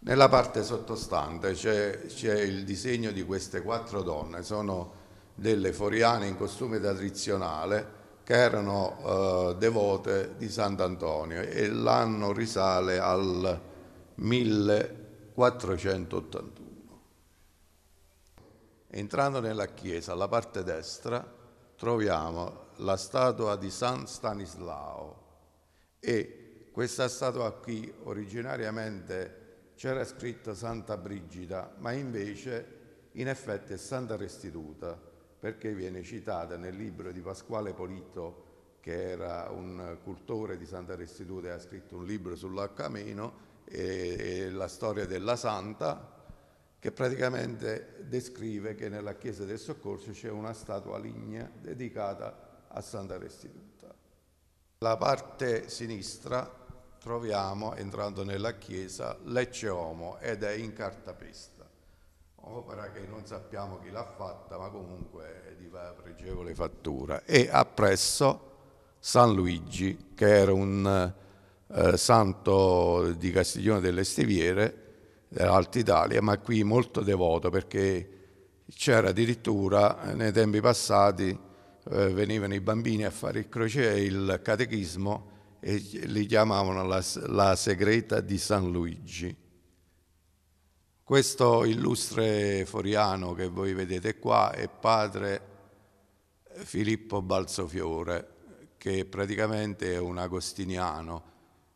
Nella parte sottostante c'è il disegno di queste quattro donne, sono delle foriane in costume tradizionale che erano eh, devote di Sant'Antonio e l'anno risale al 1481. Entrando nella chiesa, alla parte destra, troviamo la statua di San Stanislao e questa statua qui originariamente c'era scritta Santa Brigida, ma invece in effetti è Santa Restituta perché viene citata nel libro di Pasquale Polito, che era un cultore di Santa Restituta e ha scritto un libro sull'Accameno, e, e la storia della Santa, che praticamente descrive che nella chiesa del Soccorso c'è una statua lignea dedicata a Santa Restituta. La parte sinistra troviamo, entrando nella chiesa, Lecce Homo ed è in cartapesta opera che non sappiamo chi l'ha fatta, ma comunque di pregevole fattura. E appresso San Luigi, che era un eh, santo di Castiglione delle Stiviere, dell'Alta Italia, ma qui molto devoto perché c'era addirittura nei tempi passati eh, venivano i bambini a fare il croce e il catechismo e li chiamavano la, la segreta di San Luigi questo illustre Foriano che voi vedete qua è padre Filippo Balzofiore, che praticamente è un agostiniano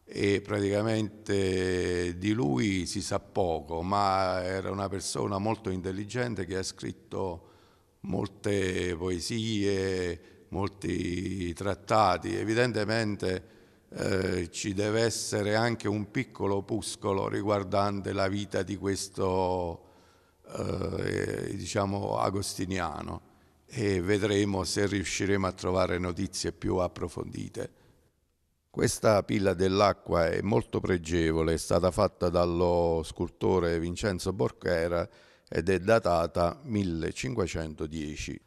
e praticamente di lui si sa poco, ma era una persona molto intelligente che ha scritto molte poesie, molti trattati. Evidentemente eh, ci deve essere anche un piccolo opuscolo riguardante la vita di questo eh, diciamo agostiniano e vedremo se riusciremo a trovare notizie più approfondite. Questa pila dell'acqua è molto pregevole, è stata fatta dallo scultore Vincenzo Borchera ed è datata 1510.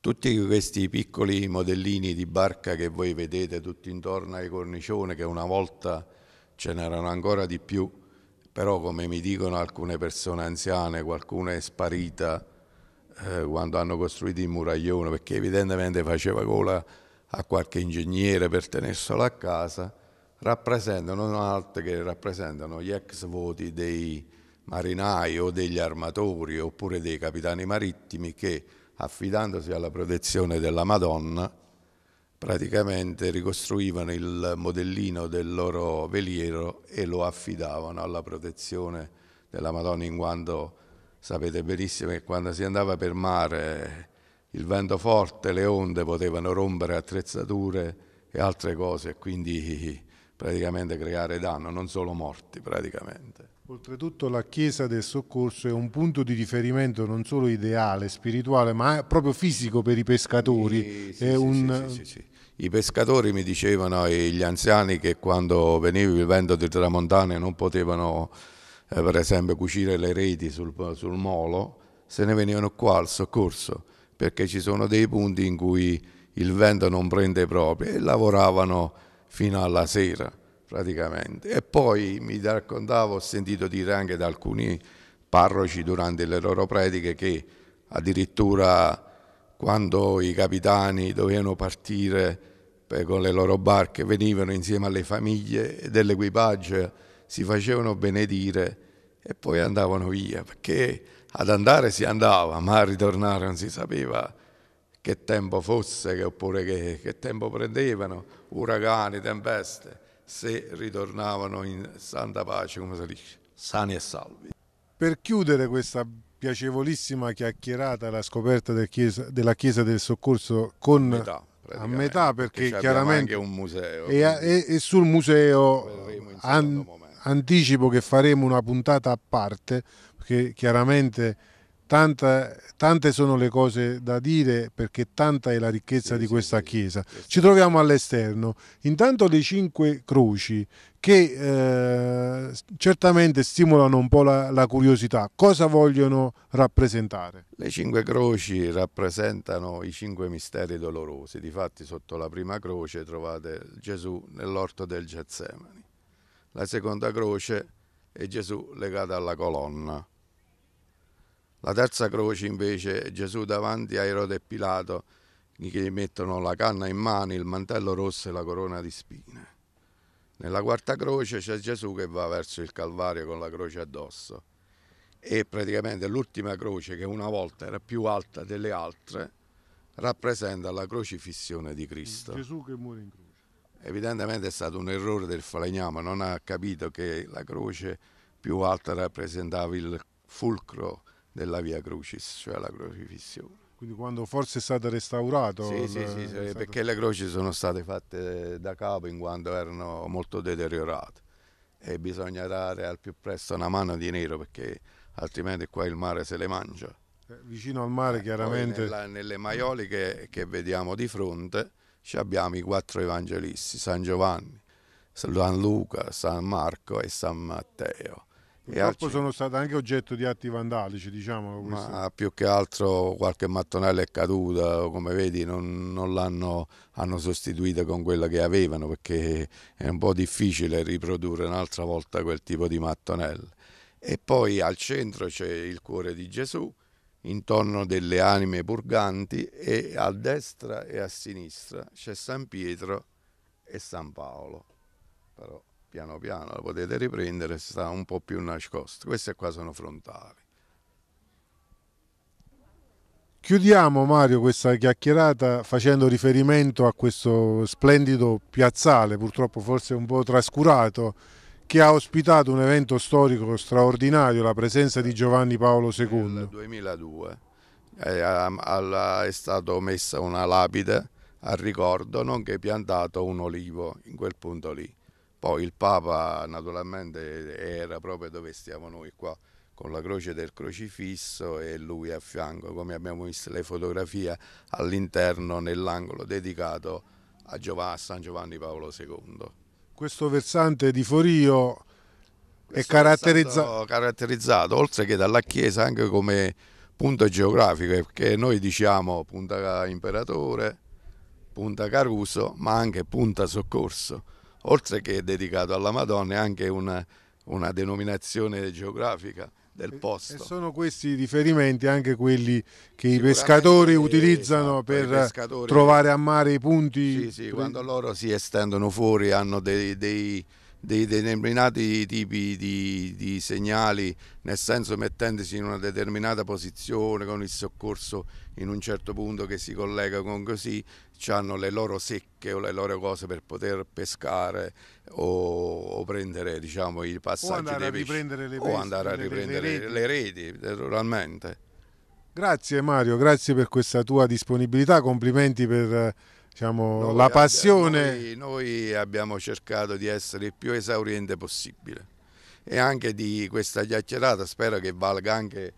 Tutti questi piccoli modellini di barca che voi vedete tutti intorno ai cornicioni, che una volta ce n'erano ancora di più, però come mi dicono alcune persone anziane, qualcuna è sparita eh, quando hanno costruito il muraglione, perché evidentemente faceva gola a qualche ingegnere per tenerselo a casa, rappresentano non altro che rappresentano gli ex voti dei marinai o degli armatori oppure dei capitani marittimi che affidandosi alla protezione della Madonna, praticamente ricostruivano il modellino del loro veliero e lo affidavano alla protezione della Madonna in quanto sapete benissimo che quando si andava per mare il vento forte, le onde potevano rompere attrezzature e altre cose, quindi praticamente creare danno, non solo morti praticamente. Oltretutto la Chiesa del Soccorso è un punto di riferimento non solo ideale, spirituale, ma proprio fisico per i pescatori. Sì, sì, un... sì, I pescatori mi dicevano, e gli anziani, che quando veniva il vento di tramontane non potevano, eh, per esempio, cucire le reti sul, sul molo, se ne venivano qua al soccorso, perché ci sono dei punti in cui il vento non prende proprio e lavoravano fino alla sera praticamente. E poi mi raccontavo, ho sentito dire anche da alcuni parroci durante le loro prediche che addirittura quando i capitani dovevano partire con le loro barche venivano insieme alle famiglie dell'equipaggio, si facevano benedire e poi andavano via, perché ad andare si andava, ma a ritornare non si sapeva che tempo fosse che oppure che, che tempo prendevano, uragani, tempeste, se ritornavano in santa pace, come si dice, sani e salvi. Per chiudere questa piacevolissima chiacchierata alla scoperta del chiesa, della Chiesa del Soccorso con... Metà a metà perché, perché chiaramente un museo e, e, e sul museo an, anticipo che faremo una puntata a parte perché chiaramente Tanta, tante sono le cose da dire perché tanta è la ricchezza sì, di questa sì, chiesa. Sì. Ci troviamo all'esterno. Intanto le cinque croci che eh, certamente stimolano un po' la, la curiosità. Cosa vogliono rappresentare? Le cinque croci rappresentano i cinque misteri dolorosi. Difatti sotto la prima croce trovate Gesù nell'orto del Getsemani. La seconda croce è Gesù legato alla colonna la terza croce invece è Gesù davanti a Erode e Pilato che gli mettono la canna in mano, il mantello rosso e la corona di spine. Nella quarta croce c'è Gesù che va verso il Calvario con la croce addosso e praticamente l'ultima croce che una volta era più alta delle altre rappresenta la crocifissione di Cristo. Gesù che muore in croce. Evidentemente è stato un errore del falegname, non ha capito che la croce più alta rappresentava il fulcro della Via Crucis, cioè la crocifissione. Quindi quando forse è stato restaurato? Sì, sì, sì, stato... perché le croci sono state fatte da capo in quanto erano molto deteriorate e bisogna dare al più presto una mano di nero perché altrimenti qua il mare se le mangia. Eh, vicino al mare eh, chiaramente... Nella, nelle maioliche che vediamo di fronte ci abbiamo i quattro evangelisti, San Giovanni, San Luca, San Marco e San Matteo Purtroppo alci... sono state anche oggetto di atti vandalici, diciamo. Ma più che altro qualche mattonella è caduta, come vedi non, non l'hanno sostituita con quella che avevano perché è un po' difficile riprodurre un'altra volta quel tipo di mattonella. E poi al centro c'è il cuore di Gesù, intorno delle anime purganti e a destra e a sinistra c'è San Pietro e San Paolo. Però piano piano la potete riprendere, sta un po' più nascosta. Queste qua sono frontali. Chiudiamo Mario questa chiacchierata facendo riferimento a questo splendido piazzale, purtroppo forse un po' trascurato, che ha ospitato un evento storico straordinario, la presenza di Giovanni Paolo II. Nel 2002 eh, è stata messa una lapide al ricordo, nonché piantato un olivo in quel punto lì. Poi il Papa naturalmente era proprio dove stiamo noi qua, con la croce del crocifisso e lui a fianco, come abbiamo visto le fotografie all'interno nell'angolo dedicato a, Giovanni, a San Giovanni Paolo II. Questo versante di Forio è caratterizzato... caratterizzato oltre che dalla chiesa anche come punto geografico perché noi diciamo punta imperatore punta caruso ma anche punta soccorso oltre che dedicato alla Madonna, è anche una, una denominazione geografica del posto. E sono questi riferimenti anche quelli che i pescatori utilizzano no, esatto, per pescatori, trovare a mare i punti? Sì, sì, quando loro si estendono fuori hanno dei, dei dei determinati tipi di, di, segnali, nel senso mettendosi in una determinata posizione, con il soccorso in un certo punto che si collega con così, hanno le loro secche o le loro cose per poter pescare o, o prendere diciamo, i passaggi dei pesci, pesche, o andare a riprendere le, le, le reti, naturalmente. Grazie Mario, grazie per questa tua disponibilità, complimenti per diciamo, la passione. Abbiamo, noi, noi abbiamo cercato di essere il più esauriente possibile e anche di questa chiacchierata spero che valga anche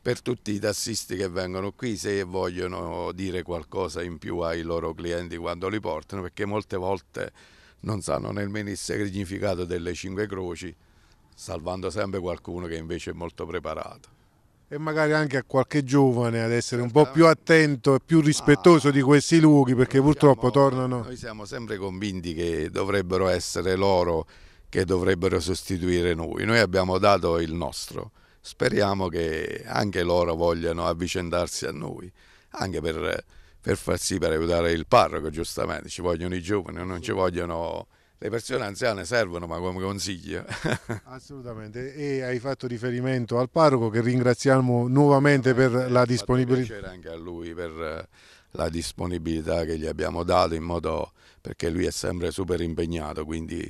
per tutti i tassisti che vengono qui se vogliono dire qualcosa in più ai loro clienti quando li portano perché molte volte non sanno nemmeno il significato delle cinque croci salvando sempre qualcuno che invece è molto preparato e magari anche a qualche giovane ad essere un po' certo. più attento e più rispettoso ah, di questi luoghi perché purtroppo siamo, tornano. Noi siamo sempre convinti che dovrebbero essere loro che dovrebbero sostituire noi, noi abbiamo dato il nostro, speriamo che anche loro vogliano avvicendarsi a noi, anche per, per far sì, per aiutare il parroco giustamente, ci vogliono i giovani, non ci vogliono le persone anziane servono, ma come consiglio. Assolutamente, e hai fatto riferimento al parroco che ringraziamo nuovamente per la disponibilità. Grazie anche a lui per eh, la disponibilità che gli abbiamo dato in modo perché lui è sempre super impegnato, quindi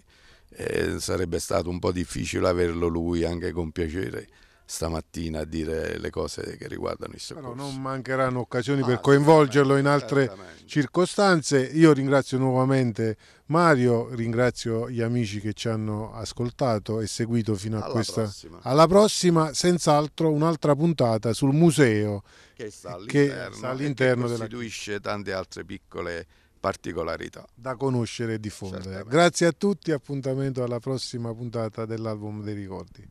eh, sarebbe stato un po' difficile averlo lui anche con piacere stamattina a dire le cose che riguardano il soccorso. Però non mancheranno occasioni ah, per coinvolgerlo in altre circostanze. Io ringrazio nuovamente Mario, ringrazio gli amici che ci hanno ascoltato e seguito fino a alla questa. Prossima. Alla prossima, senz'altro un'altra puntata sul museo che sta all'interno, che sta all'interno e che costituisce tante altre piccole particolarità da conoscere e diffondere. Certamente. Grazie a tutti, appuntamento alla prossima puntata dell'album dei ricordi.